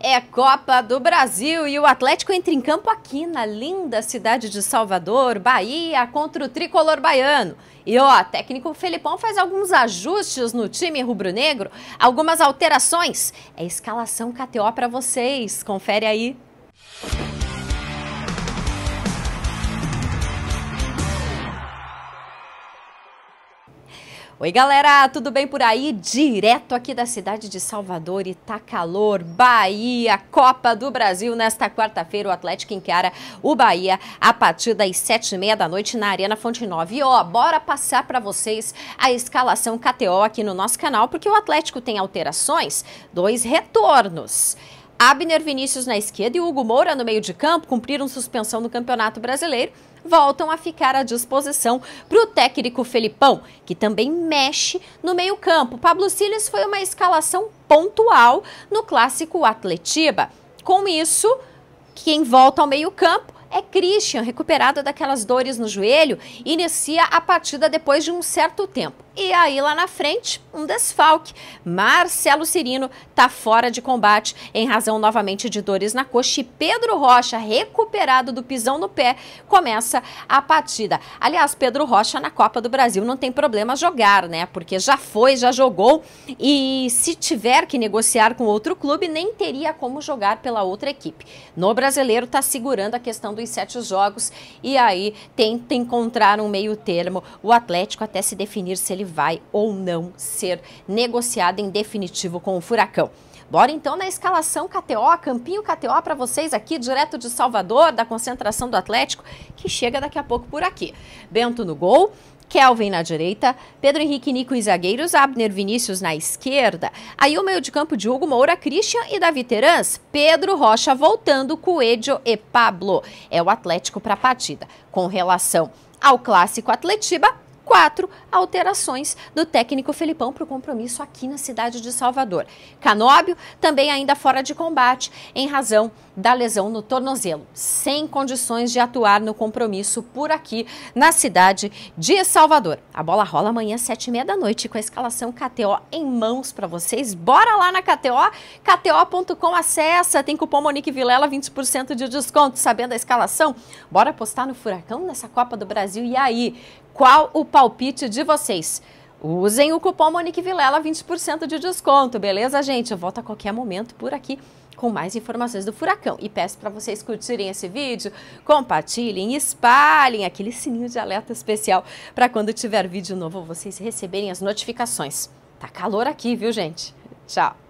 é Copa do Brasil e o Atlético entra em campo aqui na linda cidade de Salvador, Bahia, contra o tricolor baiano. E ó, técnico Felipão faz alguns ajustes no time rubro-negro, algumas alterações. É escalação KTO para vocês. Confere aí. Oi, galera, tudo bem por aí? Direto aqui da cidade de Salvador, calor. Bahia, Copa do Brasil. Nesta quarta-feira, o Atlético encara o Bahia a partir das sete e meia da noite na Arena Fonte Nova. E ó, bora passar para vocês a escalação KTO aqui no nosso canal, porque o Atlético tem alterações, dois retornos. Abner Vinícius na esquerda e Hugo Moura no meio de campo cumpriram suspensão no Campeonato Brasileiro voltam a ficar à disposição para o técnico Felipão, que também mexe no meio-campo. Pablo Silas foi uma escalação pontual no clássico Atletiba. Com isso, quem volta ao meio-campo é Christian, recuperado daquelas dores no joelho, inicia a partida depois de um certo tempo. E aí lá na frente, um desfalque. Marcelo Cirino está fora de combate em razão novamente de dores na coxa e Pedro Rocha, recuperado do pisão no pé, começa a partida. Aliás, Pedro Rocha na Copa do Brasil não tem problema jogar, né? Porque já foi, já jogou e se tiver que negociar com outro clube, nem teria como jogar pela outra equipe. No brasileiro está segurando a questão dos sete jogos e aí tenta encontrar um meio termo o Atlético até se definir se ele vai ou não ser negociado em definitivo com o Furacão. Bora então na escalação KTO, Campinho KTO para vocês aqui, direto de Salvador, da concentração do Atlético, que chega daqui a pouco por aqui. Bento no gol, Kelvin na direita, Pedro Henrique Nico em zagueiros, Abner Vinícius na esquerda. Aí o meio de campo de Hugo Moura, Christian e Davi Terans, Pedro Rocha voltando, Coelho e Pablo. É o Atlético para a partida. Com relação ao clássico Atletiba, quatro alterações do técnico Felipão para o compromisso aqui na cidade de Salvador. Canóbio também ainda fora de combate em razão da lesão no tornozelo, sem condições de atuar no compromisso por aqui na cidade de Salvador. A bola rola amanhã às sete e meia da noite com a escalação KTO em mãos para vocês. Bora lá na KTO, kto.com acessa, tem cupom Monique Vilela, 20% de desconto. Sabendo a escalação, bora apostar no Furacão nessa Copa do Brasil. E aí, qual o palpite de vocês? Usem o cupom Monique Vilela, 20% de desconto, beleza, gente? Eu volto a qualquer momento por aqui com mais informações do furacão. E peço para vocês curtirem esse vídeo, compartilhem, espalhem aquele sininho de alerta especial para quando tiver vídeo novo vocês receberem as notificações. Tá calor aqui, viu, gente? Tchau.